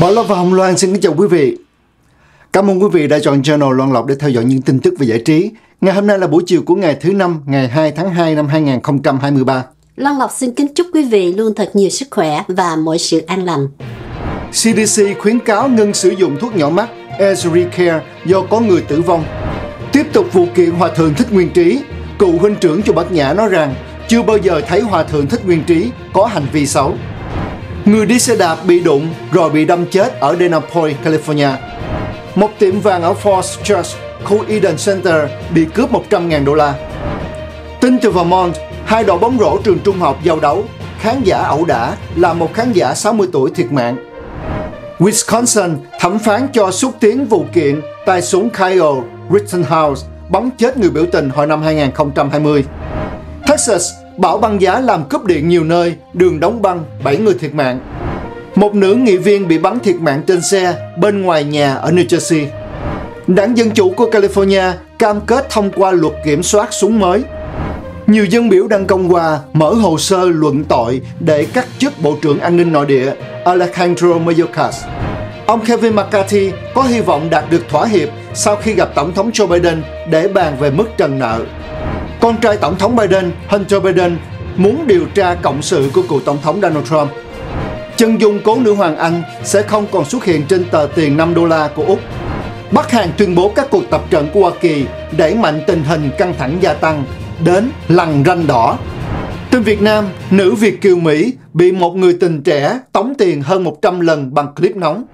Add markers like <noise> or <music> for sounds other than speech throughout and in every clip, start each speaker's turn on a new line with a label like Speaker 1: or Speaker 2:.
Speaker 1: Bảo Lộc và Hồng Loan xin kính chào quý vị. Cảm ơn quý vị đã chọn channel Loan Lộc để theo dõi những tin tức về giải trí. Ngày hôm nay là buổi chiều của ngày thứ năm, ngày 2 tháng 2 năm 2023.
Speaker 2: Loan Lộc xin kính chúc quý vị luôn thật nhiều sức khỏe và mọi sự an lành.
Speaker 1: CDC khuyến cáo ngừng sử dụng thuốc nhỏ mắt Ezricare do có người tử vong. Tiếp tục vụ kiện Hòa Thượng Thích Nguyên Trí, cựu huynh trưởng cho Bát Nhã nói rằng chưa bao giờ thấy Hòa Thượng Thích Nguyên Trí có hành vi xấu người đi xe đạp bị đụng rồi bị đâm chết ở Dana Point, California. Một tiệm vàng ở Falls Church, khu Eden Center bị cướp 100.000 đô la. Tin từ Vermont, hai đội bóng rổ trường trung học giao đấu, khán giả ẩu đả làm một khán giả 60 tuổi thiệt mạng. Wisconsin thẩm phán cho xúc tiến vụ kiện tay súng Kyle Rittenhouse bắn chết người biểu tình hồi năm 2020. Texas Bão băng giá làm cúp điện nhiều nơi, đường đóng băng, 7 người thiệt mạng. Một nữ nghị viên bị bắn thiệt mạng trên xe bên ngoài nhà ở New Jersey. Đảng Dân Chủ của California cam kết thông qua luật kiểm soát súng mới. Nhiều dân biểu đảng công Hòa mở hồ sơ luận tội để cắt chức Bộ trưởng An ninh Nội địa Alejandro Mayorkas. Ông Kevin McCarthy có hy vọng đạt được thỏa hiệp sau khi gặp Tổng thống Joe Biden để bàn về mức trần nợ. Con trai Tổng thống Biden, Hunter Biden, muốn điều tra cộng sự của cựu Tổng thống Donald Trump. Chân dung cố nữ hoàng Anh sẽ không còn xuất hiện trên tờ tiền 5 đô la của Úc. Bắc Hàn tuyên bố các cuộc tập trận của Hoa Kỳ đẩy mạnh tình hình căng thẳng gia tăng đến lằn ranh đỏ. Trên Việt Nam, nữ Việt kiều Mỹ bị một người tình trẻ tống tiền hơn 100 lần bằng clip nóng.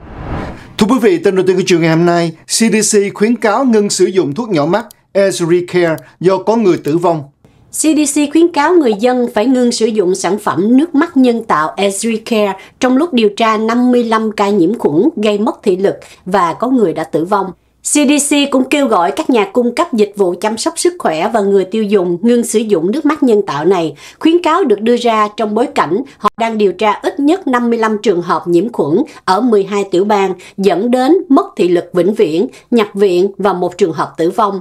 Speaker 1: Thưa quý vị, tin đầu tiên của chiều ngày hôm nay, CDC khuyến cáo ngưng sử dụng thuốc nhỏ mắt Care do có người tử vong.
Speaker 2: CDC khuyến cáo người dân phải ngưng sử dụng sản phẩm nước mắt nhân tạo Care trong lúc điều tra 55 ca nhiễm khuẩn gây mất thị lực và có người đã tử vong. CDC cũng kêu gọi các nhà cung cấp dịch vụ chăm sóc sức khỏe và người tiêu dùng ngưng sử dụng nước mắt nhân tạo này. Khuyến cáo được đưa ra trong bối cảnh họ đang điều tra ít nhất 55 trường hợp nhiễm khuẩn ở 12 tiểu bang dẫn đến mất thị lực vĩnh viễn, nhập viện và một trường hợp tử vong.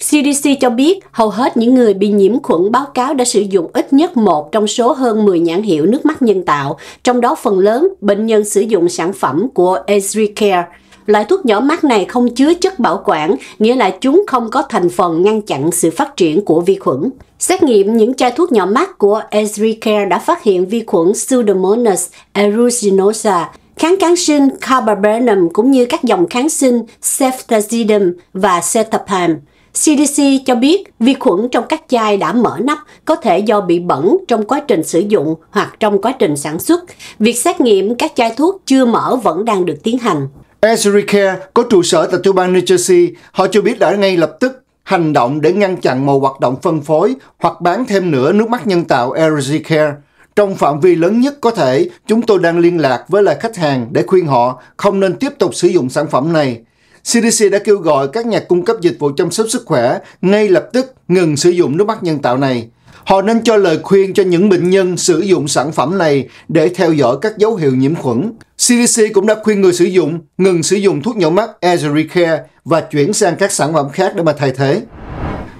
Speaker 2: CDC cho biết hầu hết những người bị nhiễm khuẩn báo cáo đã sử dụng ít nhất một trong số hơn 10 nhãn hiệu nước mắt nhân tạo, trong đó phần lớn bệnh nhân sử dụng sản phẩm của Ezricare. Loại thuốc nhỏ mắt này không chứa chất bảo quản, nghĩa là chúng không có thành phần ngăn chặn sự phát triển của vi khuẩn. Xét nghiệm những chai thuốc nhỏ mắt của Ezricare đã phát hiện vi khuẩn Pseudomonas aeruginosa, kháng kháng sinh carbapenem cũng như các dòng kháng sinh ceftazidime và cetapam. CDC cho biết vi khuẩn trong các chai đã mở nắp có thể do bị bẩn trong quá trình sử dụng hoặc trong quá trình sản xuất. Việc xét nghiệm các chai thuốc
Speaker 1: chưa mở vẫn đang được tiến hành. Ezricare có trụ sở tại tiểu bang New Jersey. Họ cho biết đã ngay lập tức hành động để ngăn chặn một hoạt động phân phối hoặc bán thêm nữa nước mắt nhân tạo Ezricare. Trong phạm vi lớn nhất có thể, chúng tôi đang liên lạc với lại khách hàng để khuyên họ không nên tiếp tục sử dụng sản phẩm này. CDC đã kêu gọi các nhà cung cấp dịch vụ chăm sóc sức khỏe ngay lập tức ngừng sử dụng nước mắt nhân tạo này. Họ nên cho lời khuyên cho những bệnh nhân sử dụng sản phẩm này để theo dõi các dấu hiệu nhiễm khuẩn. CDC cũng đã khuyên người sử dụng ngừng sử dụng thuốc nhỏ mắt Ezericare và chuyển sang các sản phẩm khác để mà thay thế.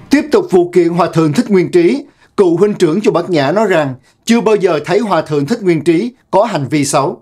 Speaker 1: Tiếp tục vụ kiện Hòa Thượng Thích Nguyên Trí, cựu huynh trưởng cho bác Nhã nói rằng chưa bao giờ thấy Hòa Thượng Thích Nguyên Trí có hành vi xấu.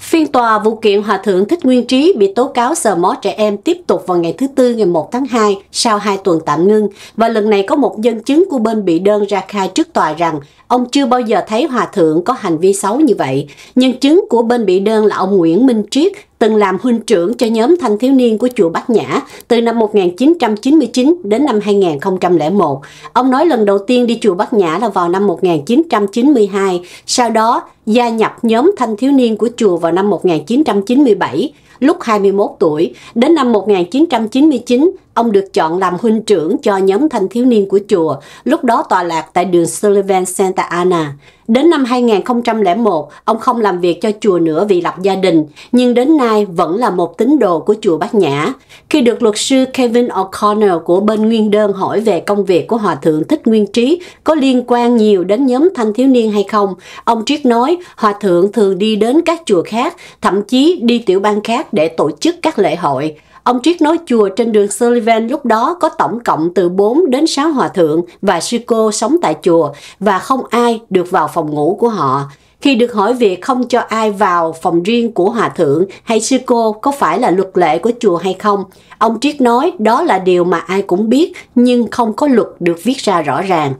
Speaker 2: Phiên tòa vụ kiện Hòa thượng Thích Nguyên Trí bị tố cáo sờ mó trẻ em tiếp tục vào ngày thứ Tư ngày 1 tháng 2 sau 2 tuần tạm ngưng và lần này có một dân chứng của bên bị đơn ra khai trước tòa rằng ông chưa bao giờ thấy Hòa thượng có hành vi xấu như vậy. Nhân chứng của bên bị đơn là ông Nguyễn Minh Triết từng làm huynh trưởng cho nhóm thanh thiếu niên của chùa Bát Nhã từ năm 1999 đến năm 2001. Ông nói lần đầu tiên đi chùa Bát Nhã là vào năm 1992, sau đó gia nhập nhóm thanh thiếu niên của chùa vào năm 1997 lúc 21 tuổi. Đến năm 1999, Ông được chọn làm huynh trưởng cho nhóm thanh thiếu niên của chùa, lúc đó tọa lạc tại đường Sullivan Santa Ana. Đến năm 2001, ông không làm việc cho chùa nữa vì lập gia đình, nhưng đến nay vẫn là một tín đồ của chùa Bát Nhã. Khi được luật sư Kevin O'Connor của bên Nguyên Đơn hỏi về công việc của Hòa Thượng Thích Nguyên Trí có liên quan nhiều đến nhóm thanh thiếu niên hay không, ông Triết nói Hòa Thượng thường đi đến các chùa khác, thậm chí đi tiểu bang khác để tổ chức các lễ hội. Ông Triết nói chùa trên đường Sullivan lúc đó có tổng cộng từ 4 đến 6 hòa thượng và sư cô sống tại chùa và không ai được vào phòng ngủ của họ. Khi được hỏi việc không cho ai vào phòng riêng của hòa thượng hay sư cô có phải là luật lệ của chùa hay không, ông Triết nói đó là
Speaker 1: điều mà ai cũng biết nhưng không có luật được viết ra rõ ràng.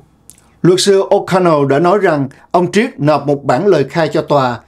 Speaker 1: Luật sư O'Connell đã nói rằng ông Triết nộp một bản lời khai cho tòa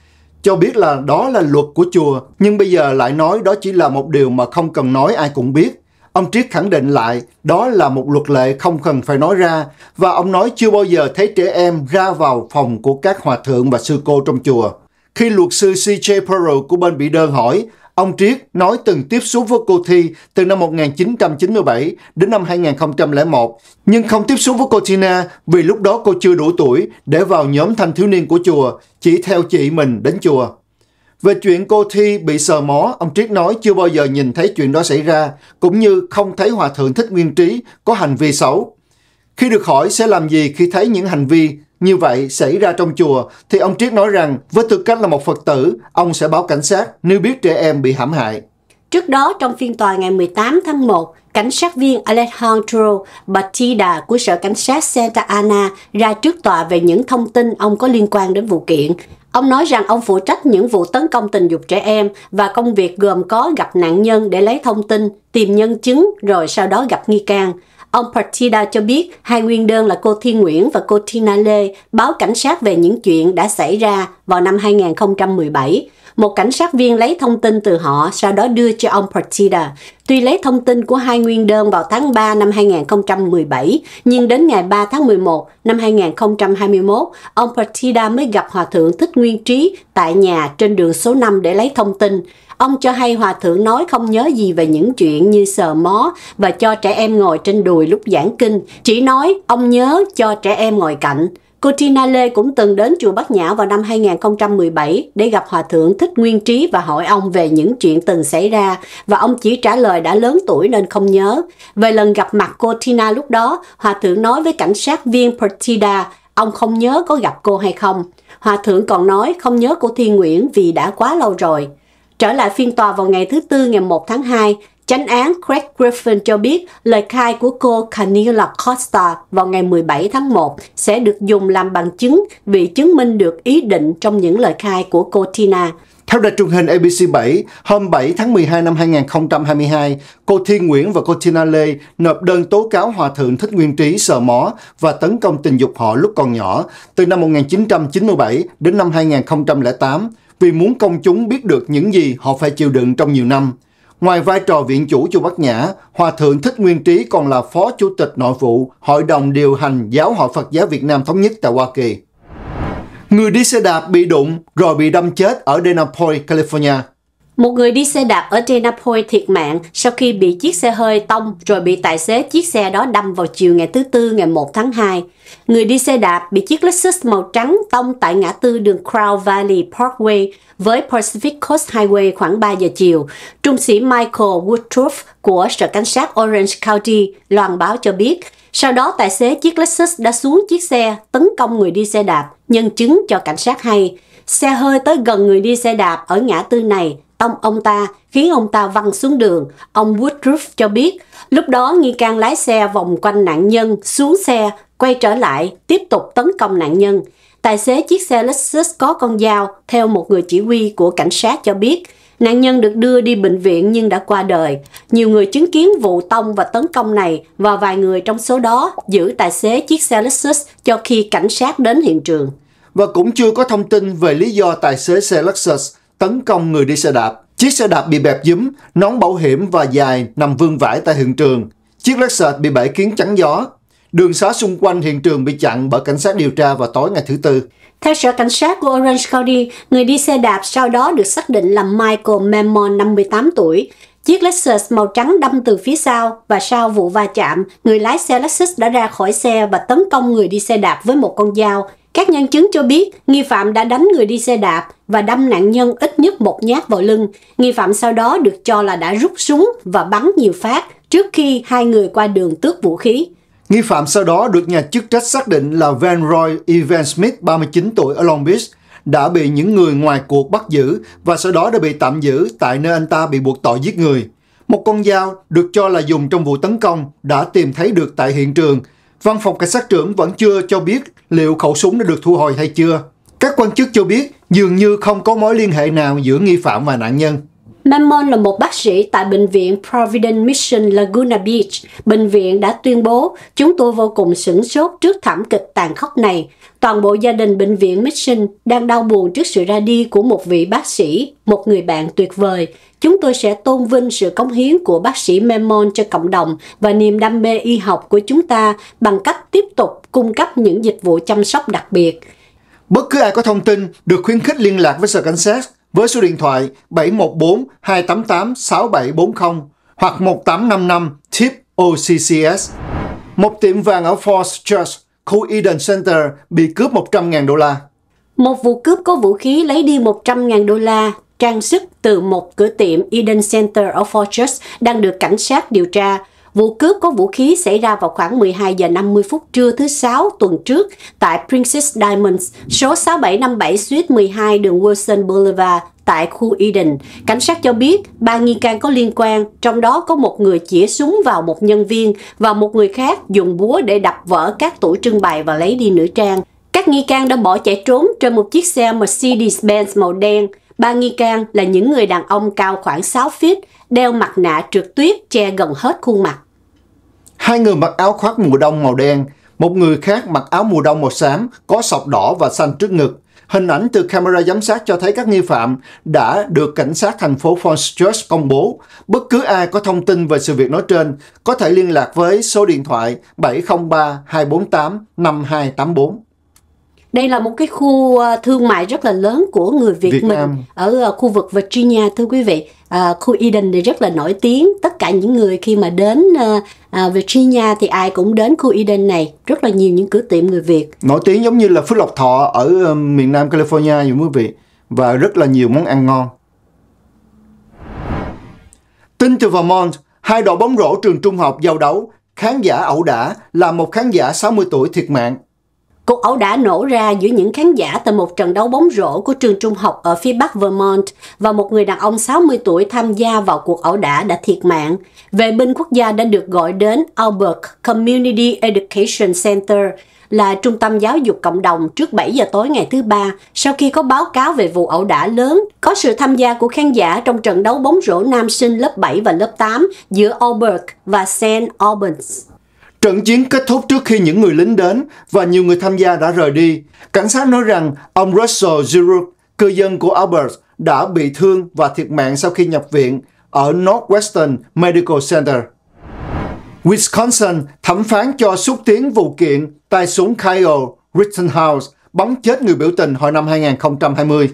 Speaker 1: cho biết là đó là luật của chùa, nhưng bây giờ lại nói đó chỉ là một điều mà không cần nói ai cũng biết. Ông Triết khẳng định lại, đó là một luật lệ không cần phải nói ra, và ông nói chưa bao giờ thấy trẻ em ra vào phòng của các hòa thượng và sư cô trong chùa. Khi luật sư C.J. Pearl của bên bị đơn hỏi Ông Triết nói từng tiếp xúc với cô Thi từ năm 1997 đến năm 2001, nhưng không tiếp xúc với cô Tina vì lúc đó cô chưa đủ tuổi để vào nhóm thanh thiếu niên của chùa, chỉ theo chị mình đến chùa. Về chuyện cô Thi bị sờ mó, ông Triết nói chưa bao giờ nhìn thấy chuyện đó xảy ra, cũng như không thấy Hòa Thượng Thích Nguyên Trí có hành vi xấu. Khi được hỏi sẽ làm gì khi thấy những hành vi như vậy, xảy ra trong chùa, thì ông Triết nói rằng với tư cách là một Phật tử, ông sẽ báo cảnh sát nếu biết trẻ em bị hãm hại.
Speaker 2: Trước đó, trong phiên tòa ngày 18 tháng 1, cảnh sát viên Alejandro Batida của Sở Cảnh sát Santa Ana ra trước tòa về những thông tin ông có liên quan đến vụ kiện. Ông nói rằng ông phụ trách những vụ tấn công tình dục trẻ em và công việc gồm có gặp nạn nhân để lấy thông tin, tìm nhân chứng rồi sau đó gặp nghi can. Ông Partida cho biết hai nguyên đơn là cô Thiên Nguyễn và cô Tina Lê báo cảnh sát về những chuyện đã xảy ra vào năm 2017 một cảnh sát viên lấy thông tin từ họ, sau đó đưa cho ông Partida. Tuy lấy thông tin của hai nguyên đơn vào tháng 3 năm 2017, nhưng đến ngày 3 tháng 11 năm 2021, ông Partida mới gặp Hòa Thượng Thích Nguyên Trí tại nhà trên đường số 5 để lấy thông tin. Ông cho hay Hòa Thượng nói không nhớ gì về những chuyện như sờ mó và cho trẻ em ngồi trên đùi lúc giảng kinh. Chỉ nói ông nhớ cho trẻ em ngồi cạnh. Cô Tina Lê cũng từng đến chùa Bát Nhã vào năm 2017 để gặp Hòa Thượng Thích Nguyên Trí và hỏi ông về những chuyện từng xảy ra và ông chỉ trả lời đã lớn tuổi nên không nhớ. Về lần gặp mặt cô Tina lúc đó, Hòa Thượng nói với cảnh sát viên Pertida ông không nhớ có gặp cô hay không. Hòa Thượng còn nói không nhớ cô Thiên Nguyễn vì đã quá lâu rồi. Trở lại phiên tòa vào ngày thứ Tư ngày 1 tháng 2, Chánh án Craig Griffin cho biết lời khai của cô Camila Costa vào ngày 17 tháng 1 sẽ được dùng làm bằng
Speaker 1: chứng vì chứng minh được ý định trong những lời khai của cô Tina. Theo đài truyền hình ABC7, hôm 7 tháng 12 năm 2022, cô Thiên Nguyễn và cô Tina Lê nộp đơn tố cáo Hòa Thượng Thích Nguyên Trí sờ mó và tấn công tình dục họ lúc còn nhỏ, từ năm 1997 đến năm 2008, vì muốn công chúng biết được những gì họ phải chịu đựng trong nhiều năm. Ngoài vai trò viện chủ chùa Bắc Nhã, Hòa Thượng Thích Nguyên Trí còn là Phó Chủ tịch Nội vụ Hội đồng điều hành Giáo hội Phật giáo Việt Nam Thống nhất tại Hoa Kỳ. Người đi xe đạp bị đụng rồi bị đâm chết ở Dana Point, California.
Speaker 2: Một người đi xe đạp ở Tenapoi thiệt mạng sau khi bị chiếc xe hơi tông rồi bị tài xế chiếc xe đó đâm vào chiều ngày thứ Tư ngày 1 tháng 2. Người đi xe đạp bị chiếc Lexus màu trắng tông tại ngã tư đường Crown Valley Parkway với Pacific Coast Highway khoảng 3 giờ chiều. Trung sĩ Michael Woodruff của Sở Cảnh sát Orange County loan báo cho biết, sau đó tài xế chiếc Lexus đã xuống chiếc xe tấn công người đi xe đạp, nhân chứng cho cảnh sát hay. Xe hơi tới gần người đi xe đạp ở ngã tư này tông ông ta, khiến ông ta văng xuống đường. Ông Woodruff cho biết, lúc đó nghi can lái xe vòng quanh nạn nhân, xuống xe, quay trở lại, tiếp tục tấn công nạn nhân. Tài xế chiếc xe Lexus có con dao, theo một người chỉ huy của cảnh sát cho biết. Nạn nhân được đưa đi bệnh viện nhưng đã qua đời. Nhiều người chứng kiến vụ tông và tấn công này và
Speaker 1: vài người trong số đó giữ tài xế
Speaker 2: chiếc xe Lexus cho khi cảnh sát đến
Speaker 1: hiện trường. Và cũng chưa có thông tin về lý do tài xế xe Lexus tấn công người đi xe đạp. Chiếc xe đạp bị bẹp dúm, nón bảo hiểm và dài nằm vương vãi tại hiện trường. Chiếc Lexus bị bể kiến chắn gió. Đường xá xung quanh hiện trường bị chặn bởi cảnh sát điều tra vào tối ngày thứ Tư.
Speaker 2: Theo sở cảnh sát của Orange County, người đi xe đạp sau đó được xác định là Michael Memon, 58 tuổi. Chiếc Lexus màu trắng đâm từ phía sau và sau vụ va chạm, người lái xe Lexus đã ra khỏi xe và tấn công người đi xe đạp với một con dao. Các nhân chứng cho biết nghi phạm đã đánh người đi xe đạp và đâm nạn nhân ít nhất một nhát vào lưng. Nghi phạm sau đó được cho là đã rút súng và bắn nhiều phát trước khi hai người qua đường tước vũ khí.
Speaker 1: Nghi phạm sau đó được nhà chức trách xác định là Van Roy Evan Smith, 39 tuổi ở Long Beach, đã bị những người ngoài cuộc bắt giữ và sau đó đã bị tạm giữ tại nơi anh ta bị buộc tội giết người. Một con dao được cho là dùng trong vụ tấn công đã tìm thấy được tại hiện trường Văn phòng cảnh sát trưởng vẫn chưa cho biết liệu khẩu súng đã được thu hồi hay chưa. Các quan chức cho biết dường như không có mối liên hệ nào giữa nghi phạm và nạn nhân.
Speaker 2: Mammon là một bác sĩ tại Bệnh viện Providence Mission Laguna Beach. Bệnh viện đã tuyên bố, chúng tôi vô cùng sửng sốt trước thảm kịch tàn khốc này. Toàn bộ gia đình Bệnh viện Mission đang đau buồn trước sự ra đi của một vị bác sĩ, một người bạn tuyệt vời. Chúng tôi sẽ tôn vinh sự cống hiến của bác sĩ Mammon cho cộng đồng và niềm đam mê y học của chúng ta bằng cách tiếp tục cung cấp những dịch vụ chăm sóc đặc
Speaker 1: biệt. Bất cứ ai có thông tin được khuyến khích liên lạc với sở cảnh sát với số điện thoại 714 288 6740 hoặc 1855 tip OCCS. Một tiệm vàng ở Falls Church, khu Eden Center bị cướp 100.000 đô la.
Speaker 2: Một vụ cướp có vũ khí lấy đi 100.000 đô la trang sức từ một cửa tiệm Eden Center ở Fortress đang được cảnh sát điều tra Vụ cướp có vũ khí xảy ra vào khoảng 12 giờ 50 phút trưa thứ Sáu tuần trước tại Princess Diamonds, số 6757 Suite 12 đường Wilson Boulevard tại khu Eden. Cảnh sát cho biết ba nghi can có liên quan, trong đó có một người chĩa súng vào một nhân viên và một người khác dùng búa để đập vỡ các tủ trưng bày và lấy đi nữ trang. Các nghi can đã bỏ chạy trốn trên một chiếc xe Mercedes-Benz màu đen. Ba nghi can là những người đàn ông cao khoảng 6 feet, đeo mặt nạ trượt tuyết che gần hết khuôn mặt.
Speaker 1: Hai người mặc áo khoác mùa đông màu đen, một người khác mặc áo mùa đông màu xám, có sọc đỏ và xanh trước ngực. Hình ảnh từ camera giám sát cho thấy các nghi phạm đã được cảnh sát thành phố Falls công bố. Bất cứ ai có thông tin về sự việc nói trên có thể liên lạc với số điện thoại 703 248 5284.
Speaker 2: Đây là một cái khu ờ, thương mại rất là lớn của người Việt, Việt mình Nam. ở ờ, khu vực Virginia thưa quý vị. À, khu Eden thì rất là nổi tiếng. Tất cả những người khi mà đến à, Virginia thì ai cũng đến khu Eden này. Rất là nhiều những cửa tiệm người Việt.
Speaker 1: Nổi tiếng giống như là Phước Lộc Thọ ở miền Nam California như quý vị. Và rất là nhiều món ăn ngon. Tin từ Vermont, hai đội bóng rổ trường trung học giao đấu, khán giả ẩu đả làm một khán giả 60 tuổi thiệt mạng. Cuộc ẩu đả nổ ra
Speaker 2: giữa những khán giả tại một trận đấu bóng rổ của trường trung học ở phía bắc Vermont và một người đàn ông 60 tuổi tham gia vào cuộc ẩu đả đã thiệt mạng. Vệ binh quốc gia đã được gọi đến Albert Community Education Center là trung tâm giáo dục cộng đồng trước 7 giờ tối ngày thứ ba sau khi có báo cáo về vụ ẩu đả lớn có sự tham gia của khán giả trong trận đấu bóng rổ nam sinh lớp 7 và lớp 8 giữa Albert và St.
Speaker 1: Albans. Trận chiến kết thúc trước khi những người lính đến và nhiều người tham gia đã rời đi. Cảnh sát nói rằng ông Russell Zurich, cư dân của Albert, đã bị thương và thiệt mạng sau khi nhập viện ở Northwestern Medical Center. Wisconsin thẩm phán cho xúc tiến vụ kiện tay súng Kyle Rittenhouse bắn chết người biểu tình hồi năm 2020.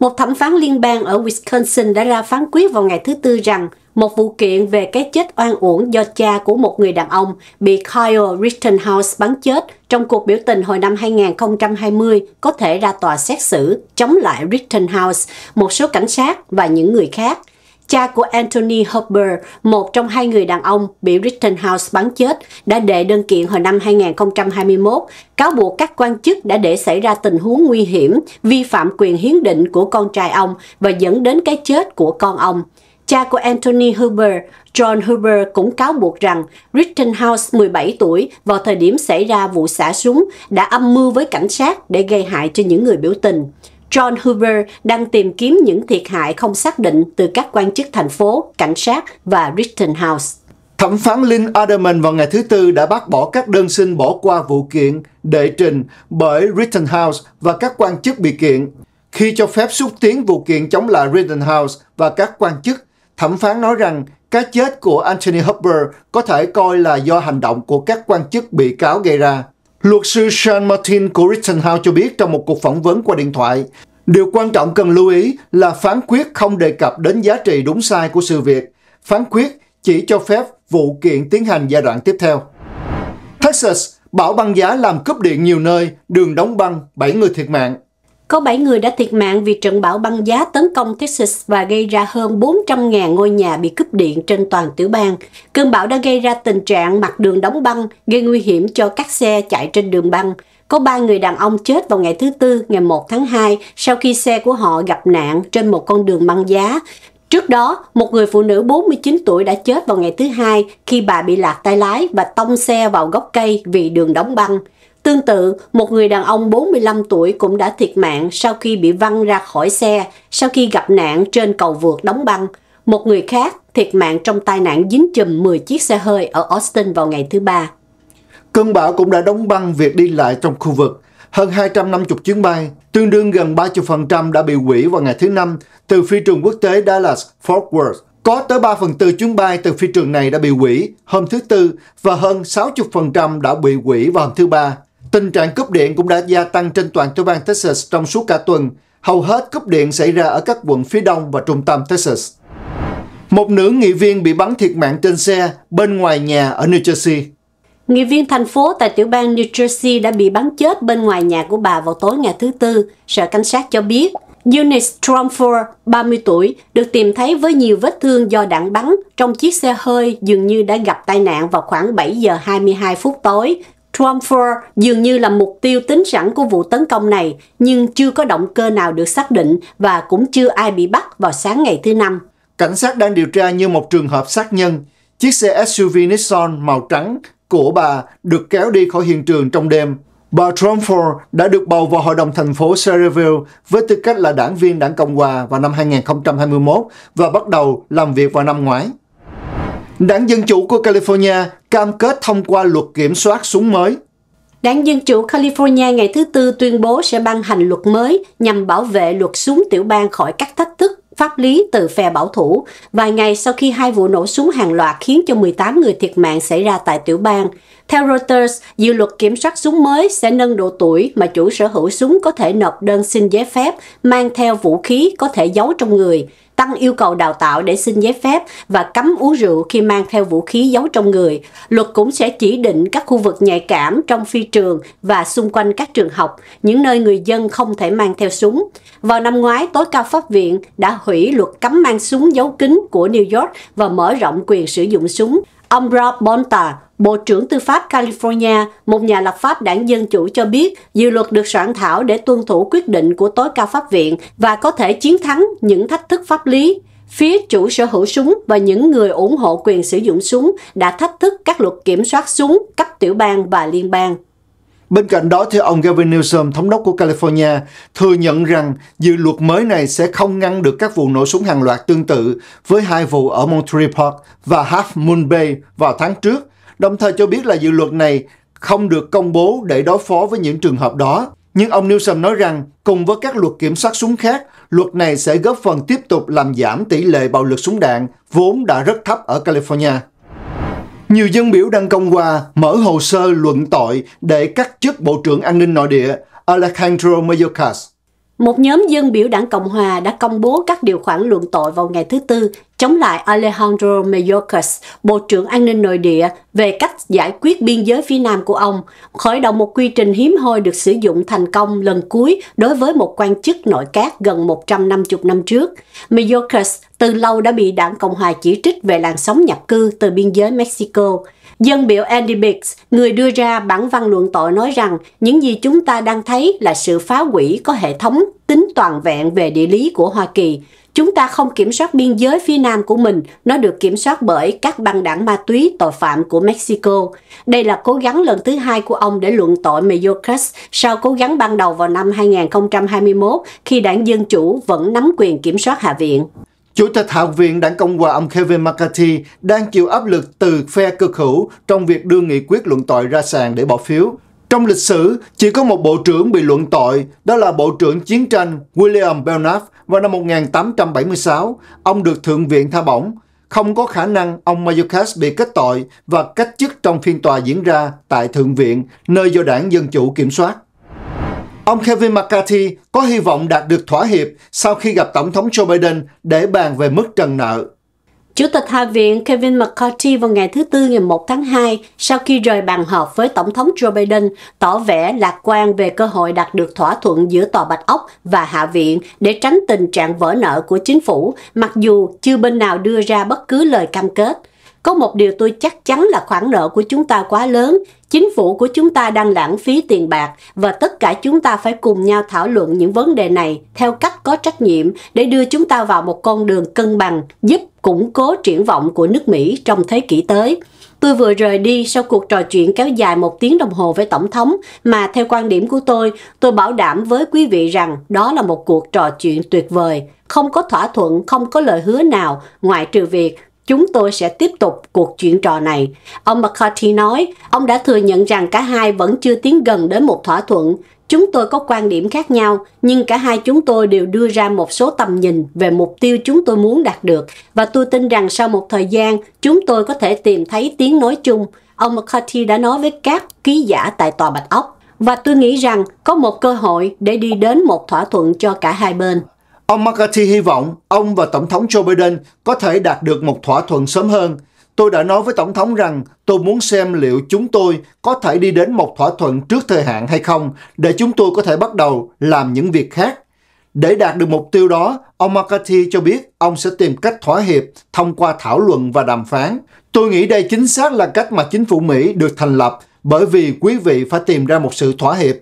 Speaker 2: Một thẩm phán liên bang ở Wisconsin đã ra phán quyết vào ngày thứ Tư rằng một vụ kiện về cái chết oan uổng do cha của một người đàn ông bị Kyle Rittenhouse bắn chết trong cuộc biểu tình hồi năm 2020 có thể ra tòa xét xử chống lại Rittenhouse, một số cảnh sát và những người khác. Cha của Anthony Hopper, một trong hai người đàn ông bị Rittenhouse bắn chết, đã đệ đơn kiện hồi năm 2021, cáo buộc các quan chức đã để xảy ra tình huống nguy hiểm, vi phạm quyền hiến định của con trai ông và dẫn đến cái chết của con ông. Cha của Anthony Huber, John Huber cũng cáo buộc rằng Rittenhouse, 17 tuổi, vào thời điểm xảy ra vụ xả súng, đã âm mưu với cảnh sát để gây hại cho những người biểu tình. John Huber đang tìm kiếm những thiệt hại không xác
Speaker 1: định từ các quan chức thành phố, cảnh sát và Rittenhouse. Thẩm phán Lynn Aderman vào ngày thứ Tư đã bác bỏ các đơn xin bỏ qua vụ kiện đệ trình bởi Rittenhouse và các quan chức bị kiện, khi cho phép xúc tiến vụ kiện chống lại Rittenhouse và các quan chức Thẩm phán nói rằng cái chết của Anthony Hopper có thể coi là do hành động của các quan chức bị cáo gây ra. Luật sư Sean Martin của Rittenhouse cho biết trong một cuộc phỏng vấn qua điện thoại, điều quan trọng cần lưu ý là phán quyết không đề cập đến giá trị đúng sai của sự việc. Phán quyết chỉ cho phép vụ kiện tiến hành giai đoạn tiếp theo. Texas, bão băng giá làm cúp điện nhiều nơi, đường đóng băng, 7 người thiệt mạng.
Speaker 2: Có 7 người đã thiệt mạng vì trận bão băng giá tấn công Texas và gây ra hơn 400.000 ngôi nhà bị cúp điện trên toàn tiểu bang. Cơn bão đã gây ra tình trạng mặt đường đóng băng, gây nguy hiểm cho các xe chạy trên đường băng. Có 3 người đàn ông chết vào ngày thứ Tư, ngày 1 tháng 2, sau khi xe của họ gặp nạn trên một con đường băng giá. Trước đó, một người phụ nữ 49 tuổi đã chết vào ngày thứ Hai khi bà bị lạc tay lái và tông xe vào gốc cây vì đường đóng băng. Tương tự, một người đàn ông 45 tuổi cũng đã thiệt mạng sau khi bị văng ra khỏi xe sau khi gặp nạn trên cầu vượt đóng băng. Một người khác thiệt mạng trong tai nạn dính chùm 10 chiếc xe hơi ở Austin
Speaker 1: vào ngày thứ Ba. Cơn bão cũng đã đóng băng việc đi lại trong khu vực. Hơn 250 chuyến bay, tương đương gần 30% đã bị hủy vào ngày thứ Năm từ phi trường quốc tế Dallas-Fort Worth. Có tới 3 phần tư chuyến bay từ phi trường này đã bị hủy hôm thứ Tư và hơn 60% đã bị hủy vào hôm thứ Ba. Tình trạng cúp điện cũng đã gia tăng trên toàn tiểu bang Texas trong suốt cả tuần. Hầu hết cúp điện xảy ra ở các quận phía đông và trung tâm Texas. Một nữ nghị viên bị bắn thiệt mạng trên xe bên ngoài nhà ở New Jersey.
Speaker 2: Nghị viên thành phố tại tiểu bang New Jersey đã bị bắn chết bên ngoài nhà của bà vào tối ngày thứ Tư, sở cảnh sát cho biết. Eunice Trumford, 30 tuổi, được tìm thấy với nhiều vết thương do đạn bắn trong chiếc xe hơi dường như đã gặp tai nạn vào khoảng 7 giờ 22 phút tối Trump dường như là mục tiêu tính sẵn của vụ tấn công này, nhưng chưa có động cơ nào được xác định và cũng chưa ai bị bắt vào sáng ngày thứ
Speaker 1: Năm. Cảnh sát đang điều tra như một trường hợp sát nhân. Chiếc xe SUV Nissan màu trắng của bà được kéo đi khỏi hiện trường trong đêm. Bà Trump đã được bầu vào Hội đồng thành phố Saraville với tư cách là đảng viên đảng Cộng Hòa vào năm 2021 và bắt đầu làm việc vào năm ngoái. Đảng Dân Chủ của California cam kết thông qua luật kiểm soát súng mới.
Speaker 2: Đảng Dân Chủ
Speaker 1: California ngày thứ Tư tuyên
Speaker 2: bố sẽ ban hành luật mới nhằm bảo vệ luật súng tiểu bang khỏi các thách thức pháp lý từ phe bảo thủ, vài ngày sau khi hai vụ nổ súng hàng loạt khiến cho 18 người thiệt mạng xảy ra tại tiểu bang. Theo Reuters, dự luật kiểm soát súng mới sẽ nâng độ tuổi mà chủ sở hữu súng có thể nộp đơn xin giấy phép mang theo vũ khí có thể giấu trong người, tăng yêu cầu đào tạo để xin giấy phép và cấm uống rượu khi mang theo vũ khí giấu trong người. Luật cũng sẽ chỉ định các khu vực nhạy cảm trong phi trường và xung quanh các trường học, những nơi người dân không thể mang theo súng. Vào năm ngoái, tối cao pháp viện đã hủy luật cấm mang súng giấu kín của New York và mở rộng quyền sử dụng súng. Ông Rob Bonta, Bộ trưởng Tư pháp California, một nhà lập pháp đảng Dân Chủ cho biết dự luật được soạn thảo để tuân thủ quyết định của tối cao pháp viện và có thể chiến thắng những thách thức pháp lý. Phía chủ sở hữu súng và những người ủng hộ quyền sử dụng súng đã thách thức các luật kiểm soát súng cấp tiểu bang và liên bang.
Speaker 1: Bên cạnh đó, theo ông Gavin Newsom, thống đốc của California, thừa nhận rằng dự luật mới này sẽ không ngăn được các vụ nổ súng hàng loạt tương tự với hai vụ ở Monterey Park và Half Moon Bay vào tháng trước, đồng thời cho biết là dự luật này không được công bố để đối phó với những trường hợp đó. Nhưng ông Newsom nói rằng, cùng với các luật kiểm soát súng khác, luật này sẽ góp phần tiếp tục làm giảm tỷ lệ bạo lực súng đạn vốn đã rất thấp ở California. Nhiều dân biểu đảng Cộng Hòa mở hồ sơ luận tội để cắt chức Bộ trưởng An ninh Nội địa Alejandro Mayorkas.
Speaker 2: Một nhóm dân biểu đảng Cộng Hòa đã công bố các điều khoản luận tội vào ngày thứ Tư chống lại Alejandro Mayorkas, Bộ trưởng An ninh Nội địa, về cách giải quyết biên giới phía Nam của ông, khởi động một quy trình hiếm hoi được sử dụng thành công lần cuối đối với một quan chức nội các gần 150 năm trước. Mayorkas từ lâu đã bị đảng Cộng hòa chỉ trích về làn sóng nhập cư từ biên giới Mexico. Dân biểu Andy Biggs, người đưa ra bản văn luận tội nói rằng những gì chúng ta đang thấy là sự phá hủy có hệ thống tính toàn vẹn về địa lý của Hoa Kỳ. Chúng ta không kiểm soát biên giới phía nam của mình, nó được kiểm soát bởi các băng đảng ma túy tội phạm của Mexico. Đây là cố gắng lần thứ hai của ông để luận tội Mayorkas sau cố gắng ban đầu vào năm 2021 khi đảng Dân Chủ vẫn nắm quyền kiểm soát Hạ viện. Chủ
Speaker 1: tịch Hạ viện đảng Cộng hòa ông Kevin McCarthy đang chịu áp lực từ phe cực hữu trong việc đưa nghị quyết luận tội ra sàn để bỏ phiếu. Trong lịch sử, chỉ có một bộ trưởng bị luận tội, đó là Bộ trưởng Chiến tranh William Belknap vào năm 1876. Ông được Thượng viện tha bổng. Không có khả năng ông Mayorkas bị kết tội và cách chức trong phiên tòa diễn ra tại Thượng viện, nơi do đảng Dân Chủ kiểm soát. Ông Kevin McCarthy có hy vọng đạt được thỏa hiệp sau khi gặp Tổng thống Joe Biden để bàn về mức trần nợ.
Speaker 2: Chủ tịch Hạ viện Kevin McCarthy vào ngày thứ Tư ngày 1 tháng 2 sau khi rời bàn họp với Tổng thống Joe Biden tỏ vẻ lạc quan về cơ hội đạt được thỏa thuận giữa Tòa Bạch Ốc và Hạ viện để tránh tình trạng vỡ nợ của chính phủ, mặc dù chưa bên nào đưa ra bất cứ lời cam kết. Có một điều tôi chắc chắn là khoản nợ của chúng ta quá lớn, chính phủ của chúng ta đang lãng phí tiền bạc và tất cả chúng ta phải cùng nhau thảo luận những vấn đề này theo cách có trách nhiệm để đưa chúng ta vào một con đường cân bằng giúp củng cố triển vọng của nước Mỹ trong thế kỷ tới. Tôi vừa rời đi sau cuộc trò chuyện kéo dài một tiếng đồng hồ với Tổng thống mà theo quan điểm của tôi, tôi bảo đảm với quý vị rằng đó là một cuộc trò chuyện tuyệt vời. Không có thỏa thuận, không có lời hứa nào, ngoại trừ việc Chúng tôi sẽ tiếp tục cuộc chuyện trò này. Ông McCarthy nói, ông đã thừa nhận rằng cả hai vẫn chưa tiến gần đến một thỏa thuận. Chúng tôi có quan điểm khác nhau, nhưng cả hai chúng tôi đều đưa ra một số tầm nhìn về mục tiêu chúng tôi muốn đạt được và tôi tin rằng sau một thời gian, chúng tôi có thể tìm thấy tiếng nói chung. Ông McCarthy đã nói với các ký giả tại Tòa Bạch Ốc và tôi nghĩ rằng có một cơ hội để đi đến một thỏa thuận cho cả hai bên.
Speaker 1: Ông McCarthy hy vọng ông và Tổng thống Joe Biden có thể đạt được một thỏa thuận sớm hơn. Tôi đã nói với Tổng thống rằng tôi muốn xem liệu chúng tôi có thể đi đến một thỏa thuận trước thời hạn hay không để chúng tôi có thể bắt đầu làm những việc khác. Để đạt được mục tiêu đó, ông McCarthy cho biết ông sẽ tìm cách thỏa hiệp thông qua thảo luận và đàm phán. Tôi nghĩ đây chính xác là cách mà chính phủ Mỹ được thành lập bởi vì quý vị phải tìm ra một sự thỏa hiệp.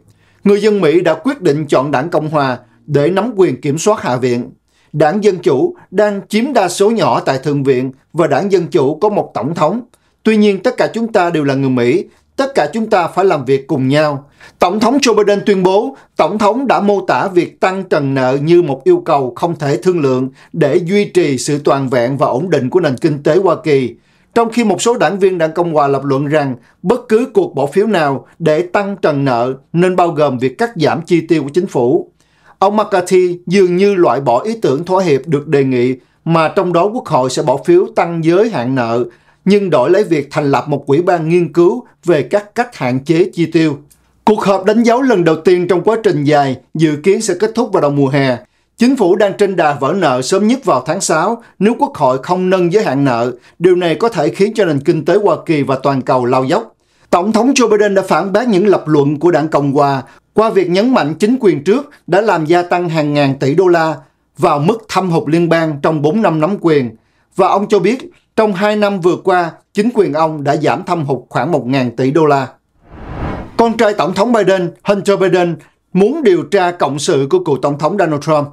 Speaker 1: Người dân Mỹ đã quyết định chọn đảng Cộng Hòa để nắm quyền kiểm soát Hạ viện. Đảng Dân Chủ đang chiếm đa số nhỏ tại Thượng viện và đảng Dân Chủ có một tổng thống. Tuy nhiên, tất cả chúng ta đều là người Mỹ, tất cả chúng ta phải làm việc cùng nhau. Tổng thống Joe Biden tuyên bố, Tổng thống đã mô tả việc tăng trần nợ như một yêu cầu không thể thương lượng để duy trì sự toàn vẹn và ổn định của nền kinh tế Hoa Kỳ. Trong khi một số đảng viên đảng Cộng hòa lập luận rằng bất cứ cuộc bỏ phiếu nào để tăng trần nợ nên bao gồm việc cắt giảm chi tiêu của chính phủ ông McCarthy dường như loại bỏ ý tưởng thỏa hiệp được đề nghị mà trong đó quốc hội sẽ bỏ phiếu tăng giới hạn nợ, nhưng đổi lấy việc thành lập một quỹ ban nghiên cứu về các cách hạn chế chi tiêu. Cuộc họp đánh dấu lần đầu tiên trong quá trình dài dự kiến sẽ kết thúc vào đầu mùa hè. Chính phủ đang trên đà vỡ nợ sớm nhất vào tháng 6 nếu Quốc hội không nâng giới hạn nợ. Điều này có thể khiến cho nền kinh tế Hoa Kỳ và toàn cầu lao dốc. Tổng thống Joe Biden đã phản bác những lập luận của đảng Cộng Hòa qua việc nhấn mạnh chính quyền trước đã làm gia tăng hàng ngàn tỷ đô la vào mức thâm hụt liên bang trong 4 năm nắm quyền. Và ông cho biết trong 2 năm vừa qua, chính quyền ông đã giảm thâm hụt khoảng 1.000 tỷ đô la. Con trai Tổng thống Biden, Hunter Biden, muốn điều tra cộng sự của cựu Tổng thống Donald Trump.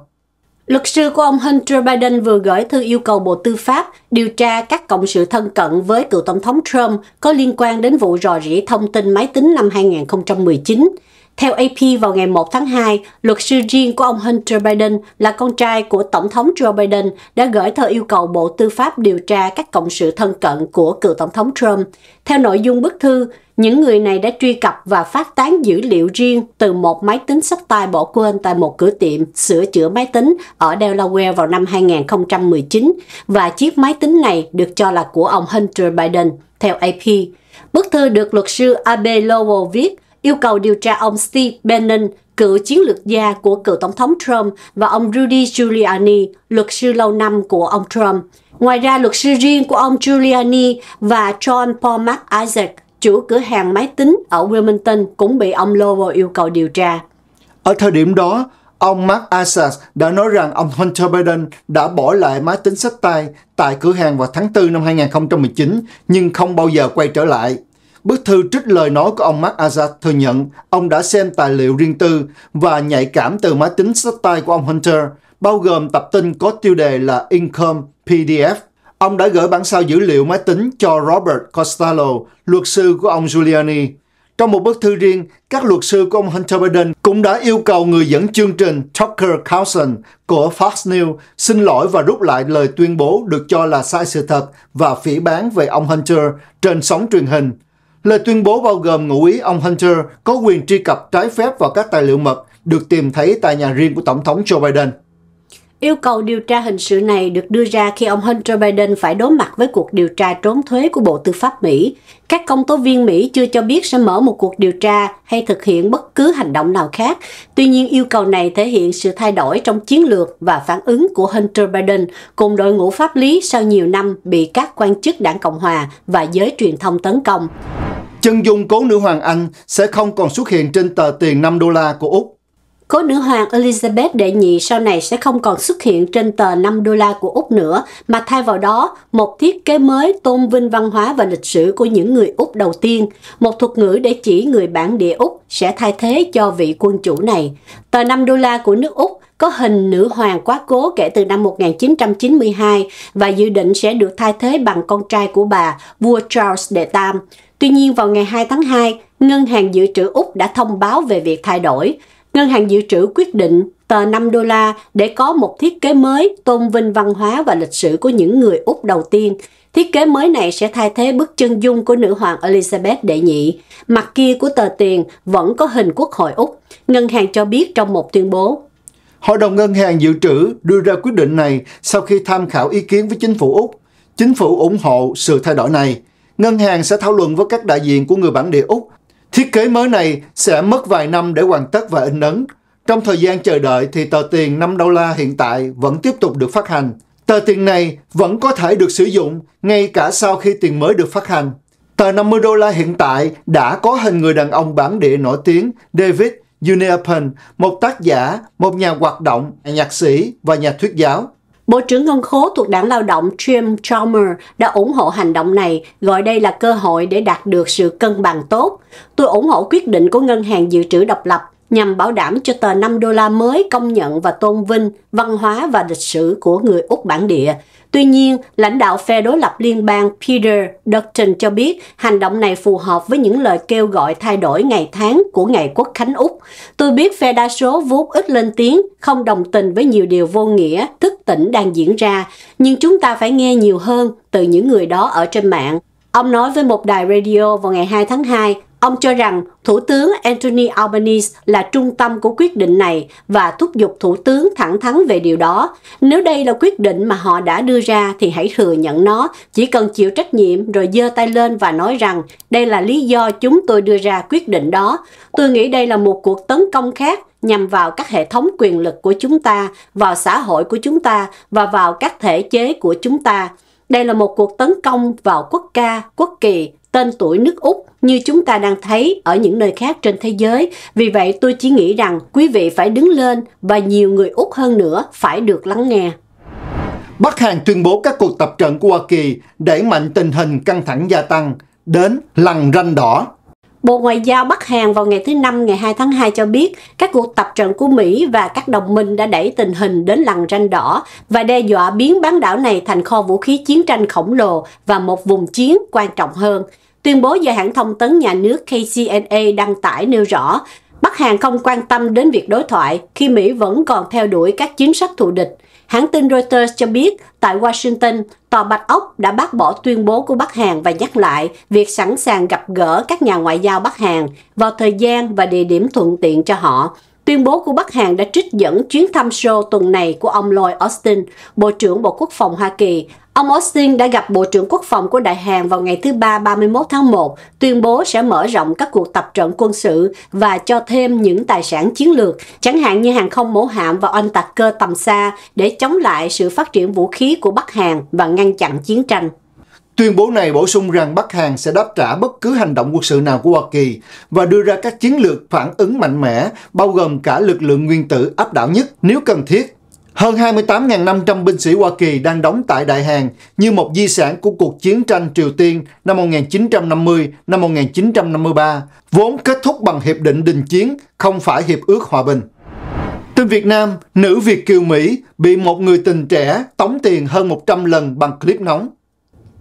Speaker 2: Luật sư của ông Hunter Biden vừa gửi thư yêu cầu Bộ Tư pháp điều tra các cộng sự thân cận với cựu Tổng thống Trump có liên quan đến vụ rò rỉ thông tin máy tính năm 2019. Theo AP vào ngày 1 tháng 2, luật sư riêng của ông Hunter Biden là con trai của Tổng thống Joe Biden đã gửi thư yêu cầu Bộ Tư pháp điều tra các cộng sự thân cận của cựu Tổng thống Trump. Theo nội dung bức thư, những người này đã truy cập và phát tán dữ liệu riêng từ một máy tính sách tay bỏ quên tại một cửa tiệm sửa chữa máy tính ở Delaware vào năm 2019 và chiếc máy tính này được cho là của ông Hunter Biden, theo AP. Bức thư được luật sư Abe Lowell viết yêu cầu điều tra ông Steve Bannon, cựu chiến lược gia của cựu Tổng thống Trump và ông Rudy Giuliani, luật sư lâu năm của ông Trump. Ngoài ra, luật sư riêng của ông Giuliani và John Paul McIsaac, chủ cửa hàng máy tính ở Wilmington cũng bị ông Lowell yêu cầu điều tra.
Speaker 1: Ở thời điểm đó, ông Mark Isaacs đã nói rằng ông Hunter Biden đã bỏ lại máy tính sách tay tại cửa hàng vào tháng 4 năm 2019 nhưng không bao giờ quay trở lại. Bức thư trích lời nói của ông Mark Azad thừa nhận ông đã xem tài liệu riêng tư và nhạy cảm từ máy tính sách tay của ông Hunter, bao gồm tập tin có tiêu đề là Income PDF. Ông đã gửi bản sao dữ liệu máy tính cho Robert Costello, luật sư của ông Giuliani. Trong một bức thư riêng, các luật sư của ông Hunter Biden cũng đã yêu cầu người dẫn chương trình Tucker Carlson của Fox News xin lỗi và rút lại lời tuyên bố được cho là sai sự thật và phỉ bán về ông Hunter trên sóng truyền hình. Lời tuyên bố bao gồm ngụ ý ông Hunter có quyền truy cập trái phép vào các tài liệu mật được tìm thấy tại nhà riêng của Tổng thống Joe Biden.
Speaker 2: Yêu cầu điều tra hình sự này được đưa ra khi ông Hunter Biden phải đối mặt với cuộc điều tra trốn thuế của Bộ Tư pháp Mỹ. Các công tố viên Mỹ chưa cho biết sẽ mở một cuộc điều tra hay thực hiện bất cứ hành động nào khác. Tuy nhiên, yêu cầu này thể hiện sự thay đổi trong chiến lược và phản ứng của Hunter Biden cùng đội ngũ pháp lý sau nhiều năm bị các quan chức đảng Cộng hòa và giới truyền thông tấn công
Speaker 1: chân dung cố nữ hoàng Anh sẽ không còn xuất hiện trên tờ tiền 5 đô la của Úc.
Speaker 2: Cố nữ hoàng Elizabeth đệ nhị sau này sẽ không còn xuất hiện trên tờ 5 đô la của Úc nữa, mà thay vào đó, một thiết kế mới tôn vinh văn hóa và lịch sử của những người Úc đầu tiên, một thuật ngữ để chỉ người bản địa Úc sẽ thay thế cho vị quân chủ này. Tờ 5 đô la của nước Úc có hình nữ hoàng quá cố kể từ năm 1992 và dự định sẽ được thay thế bằng con trai của bà, vua Charles đệ Tam. Tuy nhiên vào ngày 2 tháng 2, Ngân hàng Dự trữ Úc đã thông báo về việc thay đổi. Ngân hàng Dự trữ quyết định tờ 5 đô la để có một thiết kế mới tôn vinh văn hóa và lịch sử của những người Úc đầu tiên. Thiết kế mới này sẽ thay thế bức chân dung của nữ hoàng Elizabeth đệ nhị. Mặt kia của tờ tiền vẫn có hình Quốc hội Úc, ngân hàng cho biết trong
Speaker 1: một tuyên bố. Hội đồng Ngân hàng Dự trữ đưa ra quyết định này sau khi tham khảo ý kiến với chính phủ Úc. Chính phủ ủng hộ sự thay đổi này ngân hàng sẽ thảo luận với các đại diện của người bản địa Úc. Thiết kế mới này sẽ mất vài năm để hoàn tất và in ấn. Trong thời gian chờ đợi thì tờ tiền 5 đô la hiện tại vẫn tiếp tục được phát hành. Tờ tiền này vẫn có thể được sử dụng ngay cả sau khi tiền mới được phát hành. Tờ 50 đô la hiện tại đã có hình người đàn ông bản địa nổi tiếng David Unapen, một tác giả, một nhà hoạt động, nhạc sĩ và nhà thuyết giáo. Bộ trưởng Ngân Khố thuộc đảng
Speaker 2: lao động Jim Chalmers, đã ủng hộ hành động này, gọi đây là cơ hội để đạt được sự cân bằng tốt. Tôi ủng hộ quyết định của Ngân hàng Dự trữ Độc lập nhằm bảo đảm cho tờ 5 đô la mới công nhận và tôn vinh văn hóa và lịch sử của người Úc bản địa. Tuy nhiên, lãnh đạo phe đối lập liên bang Peter Dutton cho biết hành động này phù hợp với những lời kêu gọi thay đổi ngày tháng của Ngày Quốc Khánh Úc. Tôi biết phe đa số vốn ít lên tiếng, không đồng tình với nhiều điều vô nghĩa, thức tỉnh đang diễn ra, nhưng chúng ta phải nghe nhiều hơn từ những người đó ở trên mạng. Ông nói với một đài radio vào ngày 2 tháng 2 Ông cho rằng Thủ tướng Anthony Albanese là trung tâm của quyết định này và thúc giục Thủ tướng thẳng thắn về điều đó. Nếu đây là quyết định mà họ đã đưa ra thì hãy thừa nhận nó, chỉ cần chịu trách nhiệm rồi giơ tay lên và nói rằng đây là lý do chúng tôi đưa ra quyết định đó. Tôi nghĩ đây là một cuộc tấn công khác nhằm vào các hệ thống quyền lực của chúng ta, vào xã hội của chúng ta và vào các thể chế của chúng ta. Đây là một cuộc tấn công vào quốc ca, quốc kỳ, tên tuổi nước Úc như chúng ta đang thấy ở những nơi khác trên thế giới. Vì vậy tôi chỉ nghĩ rằng quý vị phải đứng lên và nhiều người Úc hơn nữa phải được lắng nghe.
Speaker 1: Bắc Hàn tuyên bố các cuộc tập trận của Hoa Kỳ đẩy mạnh tình hình căng thẳng gia tăng đến lằn ranh đỏ.
Speaker 2: Bộ Ngoại giao Bắc Hàn vào ngày thứ Năm ngày 2 tháng 2 cho biết các cuộc tập trận của Mỹ và các đồng minh đã đẩy tình hình đến lằn ranh đỏ và đe dọa biến bán đảo này thành kho vũ khí chiến tranh khổng lồ và một vùng chiến quan trọng hơn. Tuyên bố do hãng thông tấn nhà nước KCNA đăng tải nêu rõ, Bắc Hàn không quan tâm đến việc đối thoại khi Mỹ vẫn còn theo đuổi các chính sách thù địch. Hãng tin Reuters cho biết, tại Washington, Tòa Bạch Ốc đã bác bỏ tuyên bố của Bắc Hàn và nhắc lại việc sẵn sàng gặp gỡ các nhà ngoại giao Bắc Hàn vào thời gian và địa điểm thuận tiện cho họ. Tuyên bố của Bắc Hàn đã trích dẫn chuyến thăm show tuần này của ông Lloyd Austin, Bộ trưởng Bộ Quốc phòng Hoa Kỳ. Ông Austin đã gặp Bộ trưởng Quốc phòng của Đại Hàn vào ngày thứ Ba 31 tháng 1, tuyên bố sẽ mở rộng các cuộc tập trận quân sự và cho thêm những tài sản chiến lược, chẳng hạn như hàng không mẫu hạm và oanh tạc cơ tầm xa để chống lại sự phát triển vũ khí của Bắc Hàn
Speaker 1: và ngăn chặn chiến tranh. Tuyên bố này bổ sung rằng Bắc Hàn sẽ đáp trả bất cứ hành động quân sự nào của Hoa Kỳ và đưa ra các chiến lược phản ứng mạnh mẽ, bao gồm cả lực lượng nguyên tử áp đảo nhất nếu cần thiết. Hơn 28.500 binh sĩ Hoa Kỳ đang đóng tại Đại Hàn như một di sản của cuộc chiến tranh Triều Tiên năm 1950 năm 1953, vốn kết thúc bằng hiệp định đình chiến, không phải hiệp ước hòa bình. Tin Việt Nam, nữ Việt kiều Mỹ bị một người tình trẻ tống tiền hơn 100 lần bằng clip nóng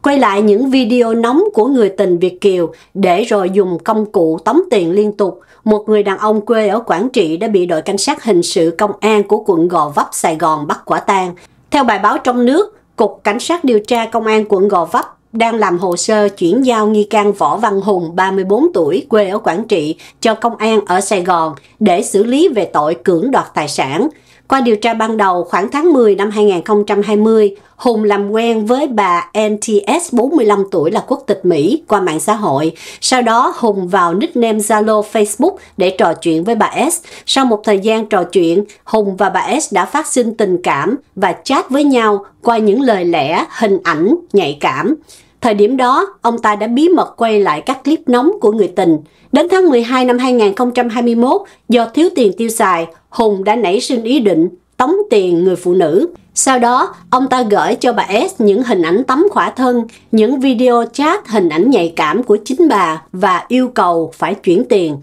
Speaker 2: quay lại những video nóng của người tình Việt Kiều để rồi dùng công cụ tống tiền liên tục. Một người đàn ông quê ở Quảng Trị đã bị đội cảnh sát hình sự công an của quận Gò Vấp Sài Gòn bắt quả tang. Theo bài báo trong nước, Cục Cảnh sát điều tra Công an quận Gò Vấp đang làm hồ sơ chuyển giao nghi can Võ Văn Hùng, 34 tuổi, quê ở Quảng Trị, cho công an ở Sài Gòn để xử lý về tội cưỡng đoạt tài sản. Qua điều tra ban đầu, khoảng tháng 10 năm 2020, Hùng làm quen với bà NTS 45 tuổi là quốc tịch Mỹ qua mạng xã hội. Sau đó, Hùng vào nickname Zalo Facebook để trò chuyện với bà S. Sau một thời gian trò chuyện, Hùng và bà S đã phát sinh tình cảm và chat với nhau qua những lời lẽ, hình ảnh, nhạy cảm. Thời điểm đó, ông ta đã bí mật quay lại các clip nóng của người tình. Đến tháng 12 năm 2021, do thiếu tiền tiêu xài, Hùng đã nảy sinh ý định tống tiền người phụ nữ. Sau đó, ông ta gửi cho bà S những hình ảnh tấm khỏa thân, những video chat hình ảnh nhạy cảm của chính bà và yêu cầu phải chuyển tiền.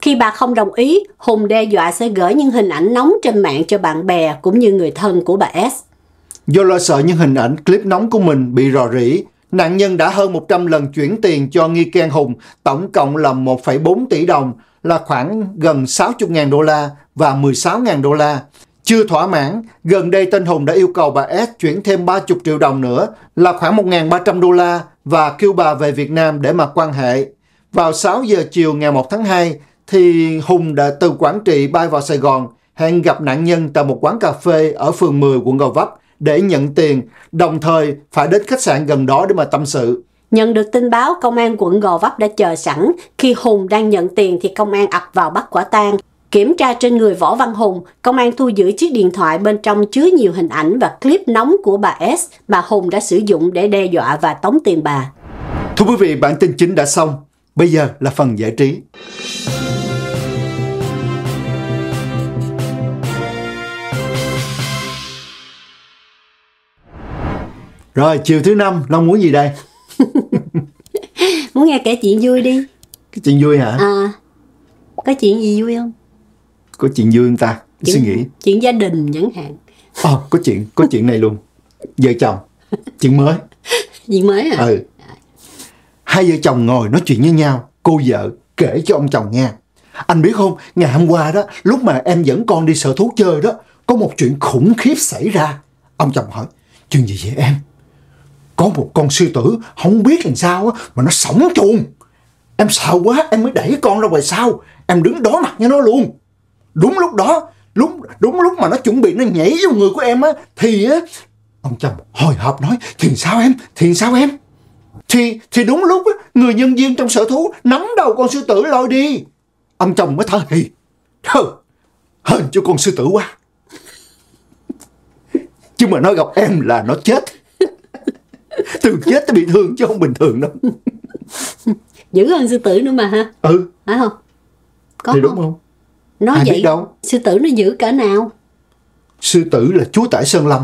Speaker 2: Khi bà không đồng ý, Hùng đe dọa sẽ gửi những hình ảnh nóng trên mạng cho bạn bè cũng như người thân của bà S.
Speaker 1: Do lo sợ những hình ảnh clip nóng của mình bị rò rỉ, Nạn nhân đã hơn 100 lần chuyển tiền cho nghi can Hùng, tổng cộng là 1,4 tỷ đồng, là khoảng gần 60.000 đô la và 16.000 đô la. Chưa thỏa mãn, gần đây tên Hùng đã yêu cầu bà S chuyển thêm 30 triệu đồng nữa là khoảng 1.300 đô la và kêu bà về Việt Nam để mà quan hệ. Vào 6 giờ chiều ngày 1 tháng 2 thì Hùng đã từ Quảng Trị bay vào Sài Gòn hẹn gặp nạn nhân tại một quán cà phê ở phường 10 quận Gò Vấp để nhận tiền, đồng thời phải đến khách sạn gần đó để mà tâm sự.
Speaker 2: Nhận được tin báo, công an quận Gò Vấp đã chờ sẵn. Khi Hùng đang nhận tiền thì công an ập vào bắt quả tang. Kiểm tra trên người Võ Văn Hùng, công an thu giữ chiếc điện thoại bên trong chứa nhiều hình ảnh và clip nóng của bà S mà Hùng đã sử dụng để đe dọa và tống tiền bà.
Speaker 1: Thưa quý vị, bản tin chính đã xong. Bây giờ là phần giải trí. Rồi chiều thứ năm Long muốn gì đây?
Speaker 2: <laughs> muốn nghe kể chuyện vui đi.
Speaker 1: Cái chuyện vui hả?
Speaker 2: À, có chuyện gì vui không?
Speaker 1: Có chuyện vui không ta? Chuyện, Suy nghĩ.
Speaker 2: Chuyện gia đình chẳng hạn.
Speaker 1: Ờ, à, có chuyện, có chuyện này luôn. Vợ chồng. Chuyện mới.
Speaker 2: <laughs> chuyện mới à? Ừ.
Speaker 1: Hai vợ chồng ngồi nói chuyện với nhau, cô vợ kể cho ông chồng nghe. Anh biết không, ngày hôm qua đó, lúc mà em dẫn con đi sở thú chơi đó, có một chuyện khủng khiếp xảy ra. Ông chồng hỏi, chuyện gì vậy em? có một con sư tử không biết làm sao á mà nó sống chuồng em sợ quá em mới đẩy con ra ngoài sau em đứng đó mặt với nó luôn đúng lúc đó đúng đúng lúc mà nó chuẩn bị nó nhảy vào người của em á thì á ông chồng hồi hộp nói thì sao em thì sao em thì thì đúng lúc á, người nhân viên trong sở thú nắm đầu con sư tử lôi đi ông chồng mới thở hì thôi hên cho con sư tử quá <laughs> chứ mà nó gặp em là nó chết từ chết tới bị thương chứ không bình thường đâu dữ hơn sư tử nữa mà ha ừ phải không có thì đúng không
Speaker 2: nó Ai vậy đâu sư tử nó giữ cỡ
Speaker 1: nào sư tử là chúa tể sơn lâm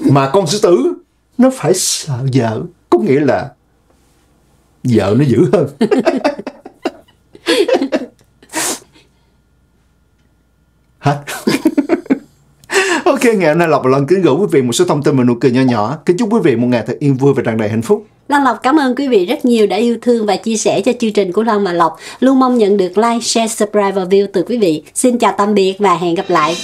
Speaker 1: mà con sư tử nó phải sợ vợ có nghĩa là vợ nó dữ hơn hết <laughs> Ok, ngày hôm nay Lộc và Lân kính gửi quý vị một số thông tin và nụ cười nhỏ nhỏ. Kính chúc quý vị một ngày thật yên vui và tràn đầy hạnh phúc.
Speaker 2: Lan Lộc cảm ơn quý vị rất nhiều đã yêu thương và chia sẻ cho chương trình của Lan và Lộc. Luôn mong nhận được like, share, subscribe và view từ quý vị. Xin chào tạm biệt và hẹn gặp lại.